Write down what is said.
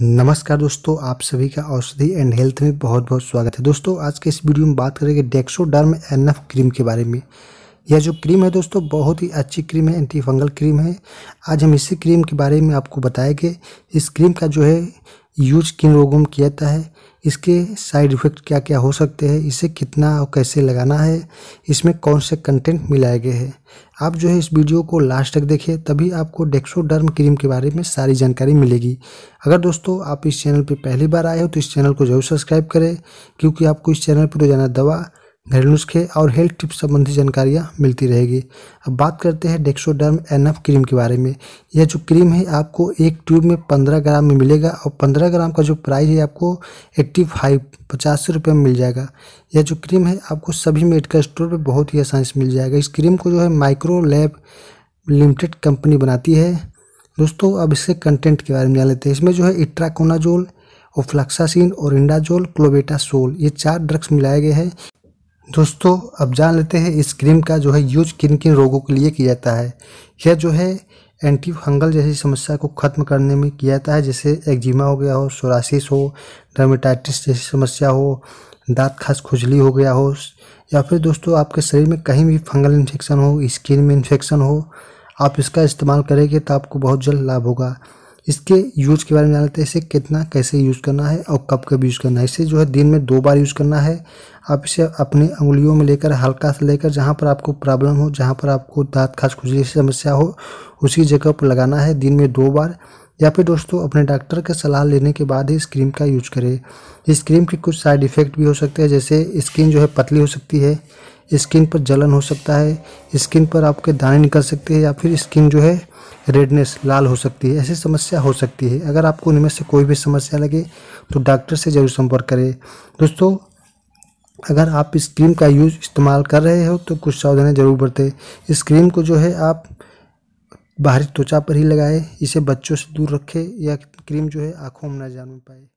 नमस्कार दोस्तों आप सभी का औषधि एंड हेल्थ में बहुत बहुत स्वागत है दोस्तों आज के इस वीडियो में बात करेंगे डेक्सोडर्म एनएफ क्रीम के बारे में यह जो क्रीम है दोस्तों बहुत ही अच्छी क्रीम है एंटी फंगल क्रीम है आज हम इसी क्रीम के बारे में आपको बताएंगे इस क्रीम का जो है यूज किन रोगों में किया जाता है इसके साइड इफेक्ट क्या क्या हो सकते हैं इसे कितना और कैसे लगाना है इसमें कौन से कंटेंट मिलाए गए हैं आप जो है इस वीडियो को लास्ट तक देखें तभी आपको डेक्सोडर्म क्रीम के बारे में सारी जानकारी मिलेगी अगर दोस्तों आप इस चैनल पर पहली बार आए हो तो इस चैनल को जरूर सब्सक्राइब करें क्योंकि आपको इस चैनल पर रोजाना दवा घरेलू नुस्खे और हेल्थ टिप्स संबंधी जानकारियाँ मिलती रहेगी अब बात करते हैं डेक्सोडर्म एनएफ क्रीम के बारे में यह जो क्रीम है आपको एक ट्यूब में पंद्रह ग्राम में मिलेगा और पंद्रह ग्राम का जो प्राइस है आपको एट्टी फाइव पचासी रुपये में मिल जाएगा यह जो क्रीम है आपको सभी मेडिकल स्टोर पर बहुत ही आसानी से मिल जाएगा इस क्रीम को जो है माइक्रो लैब लिमिटेड कंपनी बनाती है दोस्तों अब इसके कंटेंट के बारे में जान लेते हैं इसमें जो है इट्राकोनाजोल ओफ्लाक्सासिन और इंडाजोल क्लोबेटासोल ये चार ड्रग्स मिलाए गए हैं दोस्तों अब जान लेते हैं इस क्रीम का जो है यूज किन किन रोगों के लिए किया जाता है यह जो है एंटी फंगल जैसी समस्या को ख़त्म करने में किया जाता है जैसे एक्जिमा हो गया हो सोरासिस हो डर्मेटाइटिस जैसी समस्या हो दांत खास खुजली हो गया हो या फिर दोस्तों आपके शरीर में कहीं भी फंगल इन्फेक्शन हो स्किन में इन्फेक्शन हो आप इसका इस्तेमाल करेंगे तो आपको बहुत जल्द लाभ होगा इसके यूज़ के बारे में जान लेते हैं इसे कितना कैसे यूज़ करना है और कब कब यूज़ करना है इसे जो है दिन में दो बार यूज़ करना है आप इसे अपनी उंगलियों में लेकर हल्का से लेकर जहाँ पर आपको प्रॉब्लम हो जहाँ पर आपको दाँत खास खुजली की समस्या हो उसी जगह पर लगाना है दिन में दो बार या फिर दोस्तों अपने डॉक्टर के सलाह लेने के बाद ही इस क्रीम का यूज करें इस क्रीम के कुछ साइड इफ़ेक्ट भी हो सकते हैं जैसे स्किन जो है पतली हो सकती है स्किन पर जलन हो सकता है स्किन पर आपके दाने निकल सकते हैं या फिर स्किन जो है रेडनेस लाल हो सकती है ऐसी समस्या हो सकती है अगर आपको उनमें से कोई भी समस्या लगे तो डॉक्टर से ज़रूर संपर्क करें दोस्तों अगर आप इस क्रीम का यूज़ इस्तेमाल कर रहे हो तो कुछ सावधानी ज़रूर बरतें इस क्रीम को जो है आप बाहरी त्वचा पर ही लगाएं इसे बच्चों से दूर रखें या क्रीम जो है आँखों में न जान पाए